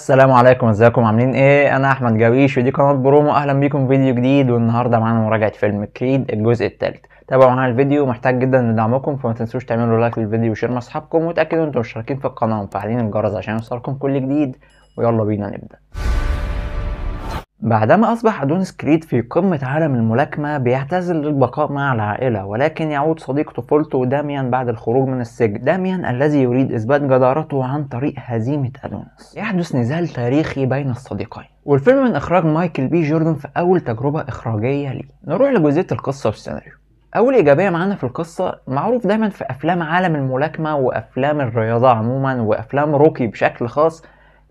السلام عليكم ازيكم عاملين ايه انا احمد جويش ودي قناه برومو اهلا بيكم في فيديو جديد والنهارده معانا مراجعه فيلم كريد الجزء الثالث تابعوا معانا الفيديو محتاج جدا لدعمكم فما تنسوش تعملوا لايك للفيديو وشير مع اصحابكم وتاكدوا انتم مشتركين في القناه ومفعلين الجرس عشان يوصلكم كل جديد ويلا بينا نبدا بعدما أصبح أدونيس كريد في قمة عالم الملاكمة بيعتزل للبقاء مع العائلة ولكن يعود صديق طفولته داميان بعد الخروج من السجن داميان الذي يريد إثبات جدارته عن طريق هزيمة أدونيس يحدث نزال تاريخي بين الصديقين والفيلم من إخراج مايكل بي جوردن في أول تجربة إخراجية ليه نروح لجزئية القصة والسيناريو أول إيجابية معانا في القصة معروف دايما في أفلام عالم الملاكمة وأفلام الرياضة عموما وأفلام روكي بشكل خاص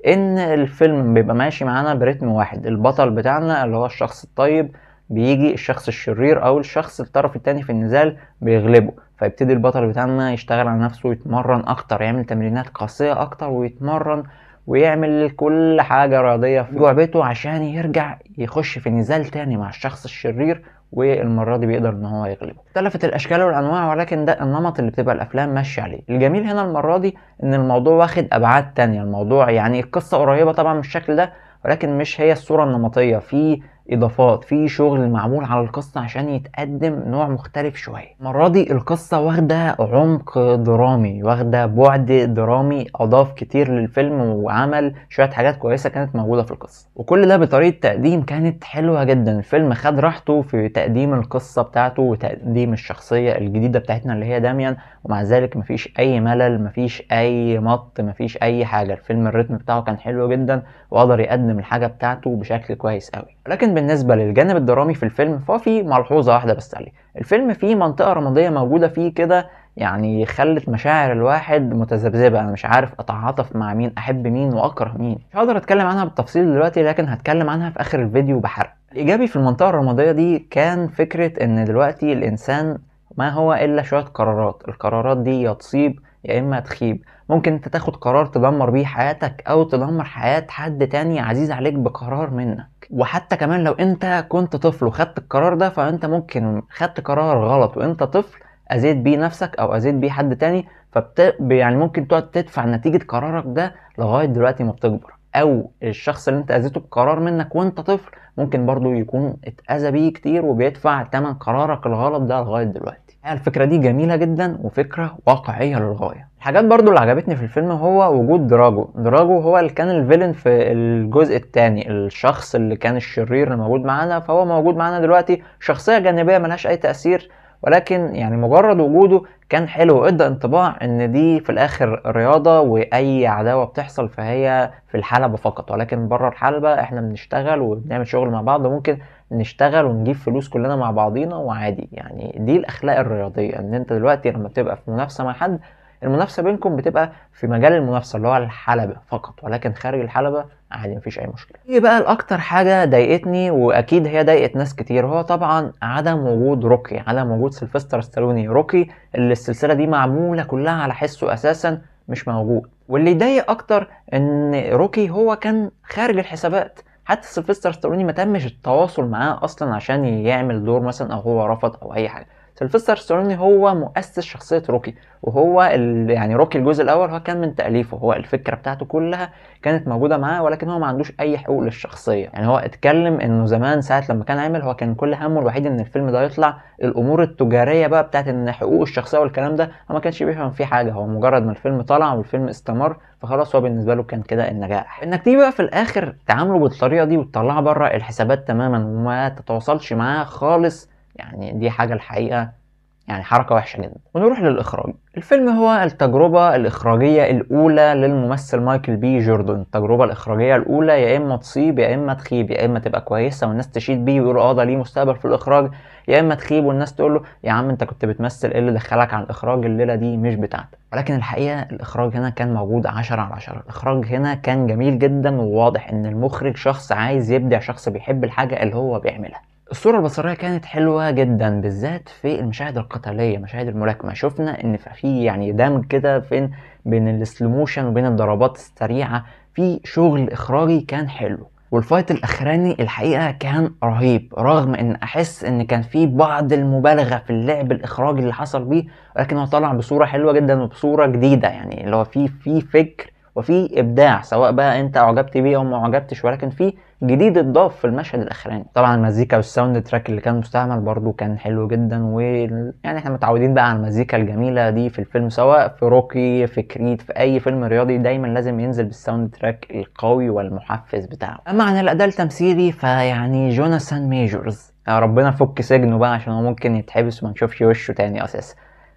ان الفيلم بيبقى ماشي معانا برتم واحد البطل بتاعنا اللي هو الشخص الطيب بيجي الشخص الشرير او الشخص الطرف التاني في النزال بيغلبه فيبتدي البطل بتاعنا يشتغل على نفسه ويتمرن اكتر يعمل تمرينات قاسيه اكتر ويتمرن ويعمل كل حاجه رياضيه في جوع بيته عشان يرجع يخش في نزال تاني مع الشخص الشرير والمره دي بيقدر ان هو يغلبه اختلفت الاشكال والانواع ولكن ده النمط اللي بتبقى الافلام ماشيه عليه الجميل هنا المره دي ان الموضوع واخد ابعاد تانية الموضوع يعني القصه قريبه طبعا من الشكل ده ولكن مش هي الصوره النمطيه في اضافات في شغل معمول على القصه عشان يتقدم نوع مختلف شويه المره دي القصه واخده عمق درامي واخده بعد درامي اضاف كتير للفيلم وعمل شويه حاجات كويسه كانت موجوده في القصه وكل ده بطريقه تقديم كانت حلوه جدا الفيلم خد راحته في تقديم القصه بتاعته وتقديم الشخصيه الجديده بتاعتنا اللي هي داميان ومع ذلك مفيش اي ملل مفيش اي مط مفيش اي حاجه الفيلم الريتم بتاعه كان حلو جدا وقدر يقدم الحاجه بتاعته بشكل كويس قوي ولكن بالنسبة للجانب الدرامي في الفيلم ففي ملحوظة واحدة بس عليه الفيلم فيه منطقة رمادية موجودة فيه كده يعني خلت مشاعر الواحد متذبذبة أنا مش عارف أتعاطف مع مين أحب مين وأكره مين مش هقدر أتكلم عنها بالتفصيل دلوقتي لكن هتكلم عنها في آخر الفيديو بحرق الإيجابي في المنطقة الرمادية دي كان فكرة إن دلوقتي الإنسان ما هو إلا شوية قرارات القرارات دي يا تصيب يا اما تخيب ممكن انت تاخد قرار تدمر بيه حياتك او تدمر حياه حد تاني عزيز عليك بقرار منك وحتى كمان لو انت كنت طفل وخدت القرار ده فانت ممكن خدت قرار غلط وانت طفل اذيت بيه نفسك او اذيت بيه حد تاني فبت... يعني ممكن تقعد تدفع نتيجه قرارك ده لغايه دلوقتي ما بتكبر او الشخص اللي انت اذيته بقرار منك وانت طفل ممكن برضو يكون اتاذى بيه كتير وبيدفع تمن قرارك الغلط ده لغايه دلوقتي الفكرة دي جميلة جدا وفكرة واقعية للغاية الحاجات برضو اللي عجبتني في الفيلم هو وجود دراجو دراجو هو اللي كان الفيلن في الجزء الثاني الشخص اللي كان الشرير اللي معانا فهو موجود معانا دلوقتي شخصية جانبية ملهاش أي تأثير ولكن يعني مجرد وجوده كان حلو ادى انطباع ان دي في الاخر رياضه واي عداوه بتحصل فهي في الحلبه فقط ولكن بره الحلبه احنا بنشتغل وبنعمل شغل مع بعض ممكن نشتغل ونجيب فلوس كلنا مع بعضينا وعادي يعني دي الاخلاق الرياضيه ان انت دلوقتي لما بتبقى في منافسه مع حد المنافسه بينكم بتبقى في مجال المنافسه اللي هو الحلبه فقط ولكن خارج الحلبه عادي مفيش اي مشكله ايه بقى الاكتر حاجه ضايقتني واكيد هي ضايقت ناس كتير هو طبعا عدم وجود روكي عدم وجود سيلفستر ستالوني روكي اللي السلسله دي معموله كلها على حسه اساسا مش موجود واللي يضايق اكتر ان روكي هو كان خارج الحسابات حتى سيلفستر ستالوني ما تمش التواصل معاه اصلا عشان يعمل دور مثلا او هو رفض او اي حاجه سيلفستر ستالوني هو مؤسس شخصيه روكي وهو يعني روكي الجزء الاول هو كان من تاليفه هو الفكره بتاعته كلها كانت موجوده معاه ولكن هو ما عندوش اي حقوق للشخصيه يعني هو اتكلم انه زمان ساعه لما كان عامل هو كان كل همه الوحيد ان الفيلم ده يطلع الامور التجاريه بقى بتاعت ان حقوق الشخصيه والكلام ده هو ما كانش بيفهم فيه حاجه هو مجرد ما الفيلم طلع والفيلم استمر فخلاص هو بالنسبه له كان كده النجاح انك تيجي بقى في الاخر تعامله بالطريقه دي وتطلعها بره الحسابات تماما وما تتواصلش معاه خالص يعني دي حاجة الحقيقة يعني حركة وحشة جدا ونروح للإخراج الفيلم هو التجربة الإخراجية الأولى للممثل مايكل بي جوردن التجربة الإخراجية الأولى يا إما تصيب يا إما تخيب يا إما تبقى كويسة والناس تشيد بيه ويقولوا آه ده ليه مستقبل في الإخراج يا إما تخيب والناس تقول له يا عم أنت كنت بتمثل إيه اللي دخلك عن الإخراج الليلة دي مش بتاعتك ولكن الحقيقة الإخراج هنا كان موجود عشرة على عشرة الإخراج هنا كان جميل جدا وواضح إن المخرج شخص عايز يبدع شخص بيحب الحاجة اللي هو بيعملها الصورة البصرية كانت حلوة جدا بالذات في المشاهد القتالية مشاهد الملاكمة شفنا ان في يعني دمج كده فين بين السلوموشن وبين الضربات السريعة في شغل اخراجي كان حلو والفايت الاخراني الحقيقه كان رهيب رغم ان احس ان كان في بعض المبالغه في اللعب الاخراجي اللي حصل بيه ولكن هو طلع بصوره حلوه جدا وبصوره جديده يعني اللي هو في في فكر وفي ابداع سواء بقى انت اعجبت بيه او ما اعجبتش ولكن في جديد اتضاف في المشهد الاخراني طبعا المزيكا والساوند تراك اللي كان مستعمل برضو كان حلو جدا و يعني احنا متعودين بقى على المزيكا الجميله دي في الفيلم سواء في روكي في كريد في اي فيلم رياضي دايما لازم ينزل بالساوند تراك القوي والمحفز بتاعه اما عن الاداء التمثيلي فيعني جوناثان ميجورز ربنا فك سجنه بقى عشان هو ممكن يتحبس وما نشوفش وشه تاني اساسا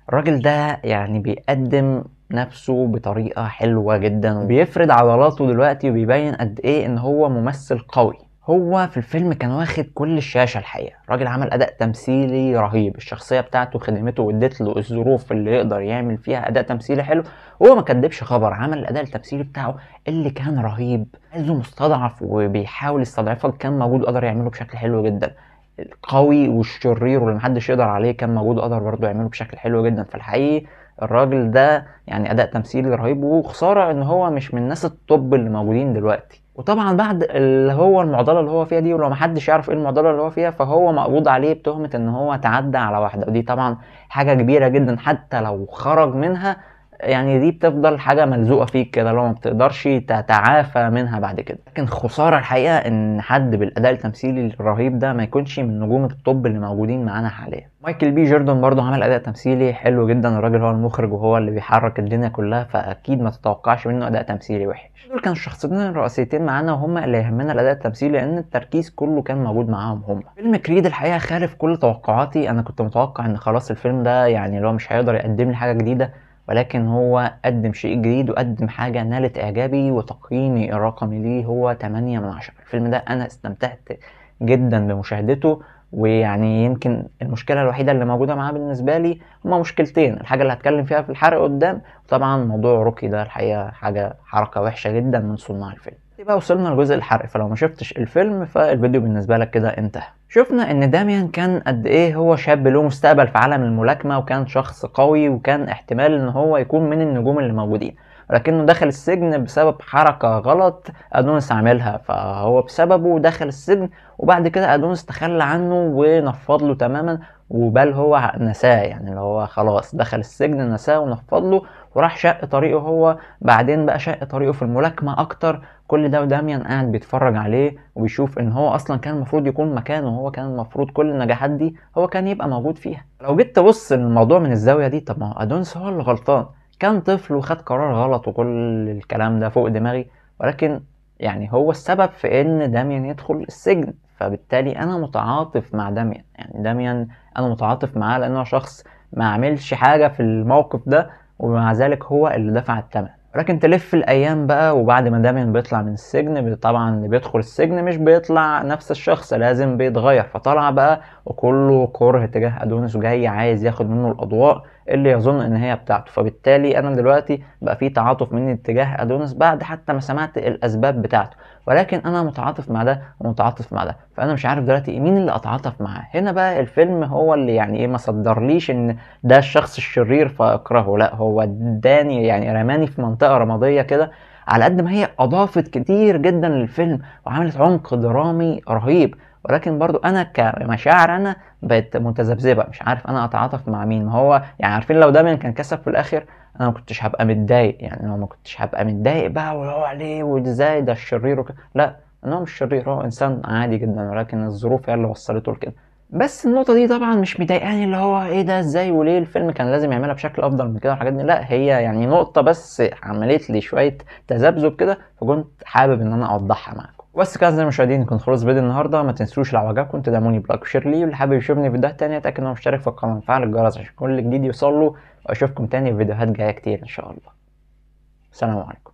الراجل ده يعني بيقدم نفسه بطريقة حلوة جدا وبيفرد عضلاته دلوقتي وبيبين قد ايه ان هو ممثل قوي هو في الفيلم كان واخد كل الشاشة الحقيقة الراجل عمل أداء تمثيلي رهيب الشخصية بتاعته خدمته وديت له الظروف اللي يقدر يعمل فيها أداء تمثيلي حلو هو ما كدبش خبر عمل الأداء التمثيلي بتاعه اللي كان رهيب عايزه مستضعف وبيحاول يستضعفه كان موجود وقدر يعمله بشكل حلو جدا القوي والشرير واللي محدش يقدر عليه كان موجود وقدر برضه يعمله بشكل حلو جدا فالحقيقي الراجل ده يعني اداء تمثيلي رهيب وخساره ان هو مش من الناس الطب اللي موجودين دلوقتي وطبعا بعد اللي هو المعضله اللي هو فيها دي ولو محدش يعرف ايه المعضله اللي هو فيها فهو مقبوض عليه بتهمه ان هو تعدى على واحده ودي طبعا حاجه كبيره جدا حتى لو خرج منها يعني دي بتفضل حاجة ملزوقة فيك كده لو ما بتقدرش تتعافى منها بعد كده لكن خسارة الحقيقة ان حد بالاداء التمثيلي الرهيب ده ما يكونش من نجوم الطب اللي موجودين معانا حاليا مايكل بي جوردن برضه عمل اداء تمثيلي حلو جدا الراجل هو المخرج وهو اللي بيحرك الدنيا كلها فاكيد ما تتوقعش منه اداء تمثيلي وحش دول كانوا الشخصيتين الرئيسيتين معانا وهم اللي يهمنا الاداء التمثيلي لان التركيز كله كان موجود معاهم هم فيلم كريد الحقيقه خالف كل توقعاتي انا كنت متوقع ان خلاص الفيلم ده يعني اللي هو مش هيقدر يقدم لي حاجه جديده ولكن هو قدم شيء جديد وقدم حاجة نالت إعجابي وتقييمي الرقمي ليه هو 8 من 10 الفيلم ده أنا استمتعت جدا بمشاهدته ويعني يمكن المشكلة الوحيدة اللي موجودة معاه بالنسبة لي هما مشكلتين الحاجة اللي هتكلم فيها في الحرق قدام وطبعا موضوع روكي ده الحقيقة حاجة حركة وحشة جدا من صناع الفيلم يبقى وصلنا لجزء الحرق فلو ما شفتش الفيلم فالفيديو بالنسبه لك كده انتهى شفنا ان داميان كان قد ايه هو شاب له مستقبل في عالم الملاكمه وكان شخص قوي وكان احتمال ان هو يكون من النجوم اللي موجودين ولكنه دخل السجن بسبب حركة غلط أدونس عاملها فهو بسببه دخل السجن وبعد كده أدونس تخلى عنه ونفض له تماما وبل هو نساه يعني اللي هو خلاص دخل السجن نساه ونفض له وراح شق طريقه هو بعدين بقى شق طريقه في الملاكمة أكتر كل ده وداميان قاعد بيتفرج عليه وبيشوف ان هو اصلا كان المفروض يكون مكانه هو كان المفروض كل النجاحات دي هو كان يبقى موجود فيها لو جيت تبص للموضوع من الزاويه دي طب ما هو ادونس هو اللي غلطان كان طفل وخد قرار غلط وكل الكلام ده فوق دماغي ولكن يعني هو السبب في ان داميان يدخل السجن فبالتالي انا متعاطف مع داميان يعني داميان انا متعاطف معاه لانه شخص ما عملش حاجه في الموقف ده ومع ذلك هو اللي دفع الثمن ولكن تلف الايام بقى وبعد ما دامين بيطلع من السجن طبعا اللي بيدخل السجن مش بيطلع نفس الشخص لازم بيتغير فطلع بقى وكله كره تجاه ادونيس وجاي عايز ياخد منه الاضواء اللي يظن ان هي بتاعته فبالتالي انا دلوقتي بقى في تعاطف مني اتجاه ادونيس بعد حتى ما سمعت الاسباب بتاعته ولكن انا متعاطف مع ده ومتعاطف مع ده فانا مش عارف دلوقتي مين اللي اتعاطف معاه هنا بقى الفيلم هو اللي يعني ايه ما صدرليش ان ده الشخص الشرير فاكرهه لا هو اداني يعني رماني في منطقه رماديه كده على قد ما هي اضافت كتير جدا للفيلم وعملت عمق درامي رهيب ولكن برضو انا كمشاعر انا بقت متذبذبه مش عارف انا اتعاطف مع مين ما هو يعني عارفين لو دايما كان كسب في الاخر انا ما كنتش هبقى متضايق يعني لو ما كنتش هبقى متضايق بقى وهو عليه وازاي ده الشرير وكده لا انا هو مش شرير هو انسان عادي جدا ولكن الظروف هي اللي وصلته لكده بس النقطة دي طبعا مش مضايقاني اللي هو ايه ده ازاي وليه الفيلم كان لازم يعملها بشكل افضل من كده والحاجات دي لا هي يعني نقطة بس عملت لي شوية تذبذب كده فكنت حابب ان انا اوضحها معاكم بس كده زي المشاهدين كنت خلص فيديو النهارده ما تنسوش لو عجبكم تدعموني بلايك وشير ليه واللي حابب يشوفني فيديوهات تانية اتاكد انه مشترك في القناة وفعل الجرس عشان كل جديد يوصل له واشوفكم تاني في فيديوهات جاية كتير ان شاء الله سلام عليكم